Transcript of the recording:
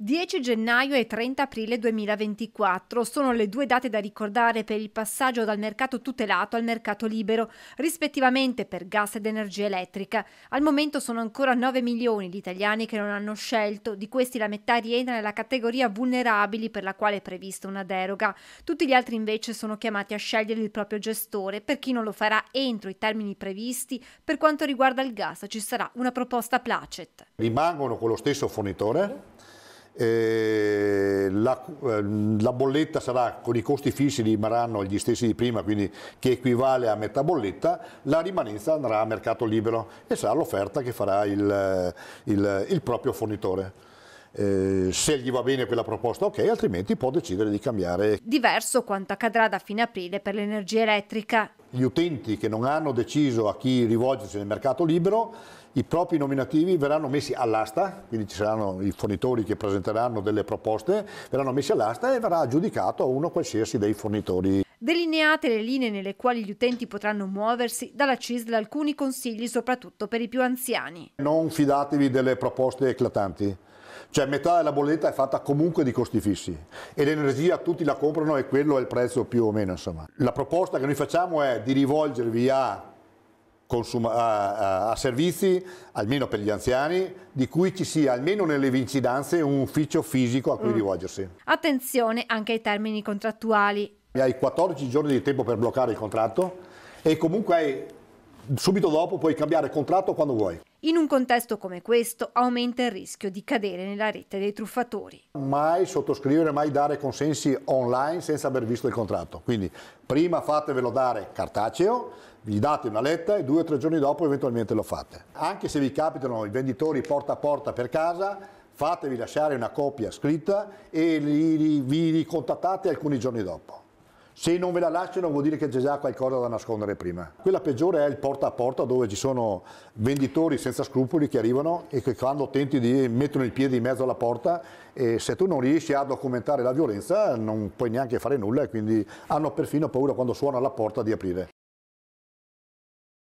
10 gennaio e 30 aprile 2024 sono le due date da ricordare per il passaggio dal mercato tutelato al mercato libero, rispettivamente per gas ed energia elettrica. Al momento sono ancora 9 milioni gli italiani che non hanno scelto, di questi la metà rientra nella categoria vulnerabili per la quale è prevista una deroga. Tutti gli altri invece sono chiamati a scegliere il proprio gestore, per chi non lo farà entro i termini previsti, per quanto riguarda il gas ci sarà una proposta placet. Rimangono con lo stesso fornitore? eh, la, eh, la, bolletta sarà con i costi fissi rimarranno gli stessi di prima, quindi che equivale a metà bolletta, la rimanenza andrà a mercato libero e sarà l'offerta che farà il, il, il proprio fornitore eh, se gli va bene quella proposta ok, altrimenti può decidere di cambiare. Diverso quanto accadrà da fine aprile per l'energia elettrica. Gli utenti che non hanno deciso a chi rivolgersi nel mercato libero, i propri nominativi verranno messi all'asta, quindi ci saranno i fornitori che presenteranno delle proposte, verranno messi all'asta e verrà giudicato uno qualsiasi dei fornitori. Delineate le linee nelle quali gli utenti potranno muoversi, dalla CISL alcuni consigli soprattutto per i più anziani. Non fidatevi delle proposte eclatanti cioè metà della bolletta è fatta comunque di costi fissi e l'energia tutti la comprano e quello è il prezzo più o meno. Insomma. La proposta che noi facciamo è di rivolgervi a, consuma, a, a, a servizi, almeno per gli anziani, di cui ci sia almeno nelle vicinanze un ufficio fisico a cui mm. rivolgersi. Attenzione anche ai termini contrattuali. Hai 14 giorni di tempo per bloccare il contratto e comunque hai subito dopo puoi cambiare contratto quando vuoi. In un contesto come questo aumenta il rischio di cadere nella rete dei truffatori. Mai sottoscrivere, mai dare consensi online senza aver visto il contratto. Quindi prima fatevelo dare cartaceo, vi date una letta e due o tre giorni dopo eventualmente lo fate. Anche se vi capitano i venditori porta a porta per casa, fatevi lasciare una copia scritta e li, li, vi ricontattate alcuni giorni dopo. Se non ve la lasciano vuol dire che c'è già qualcosa da nascondere prima. Quella peggiore è il porta a porta dove ci sono venditori senza scrupoli che arrivano e che quando tenti di mettono il piede in mezzo alla porta e se tu non riesci a documentare la violenza non puoi neanche fare nulla e quindi hanno perfino paura quando suona la porta di aprire.